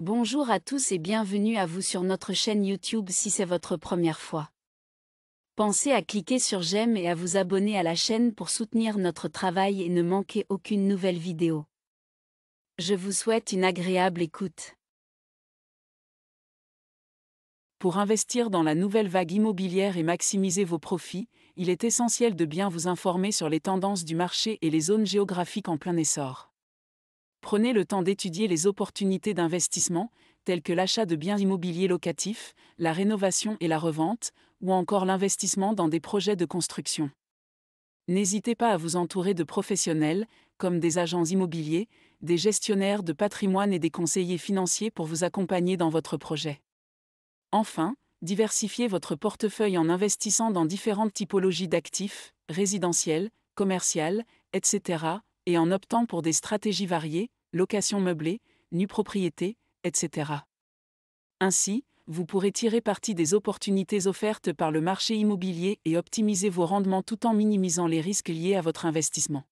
Bonjour à tous et bienvenue à vous sur notre chaîne YouTube si c'est votre première fois. Pensez à cliquer sur j'aime et à vous abonner à la chaîne pour soutenir notre travail et ne manquer aucune nouvelle vidéo. Je vous souhaite une agréable écoute. Pour investir dans la nouvelle vague immobilière et maximiser vos profits, il est essentiel de bien vous informer sur les tendances du marché et les zones géographiques en plein essor. Prenez le temps d'étudier les opportunités d'investissement, telles que l'achat de biens immobiliers locatifs, la rénovation et la revente, ou encore l'investissement dans des projets de construction. N'hésitez pas à vous entourer de professionnels, comme des agents immobiliers, des gestionnaires de patrimoine et des conseillers financiers pour vous accompagner dans votre projet. Enfin, diversifiez votre portefeuille en investissant dans différentes typologies d'actifs, résidentiels, commerciaux, etc., et en optant pour des stratégies variées, location meublée, nue propriété, etc. Ainsi, vous pourrez tirer parti des opportunités offertes par le marché immobilier et optimiser vos rendements tout en minimisant les risques liés à votre investissement.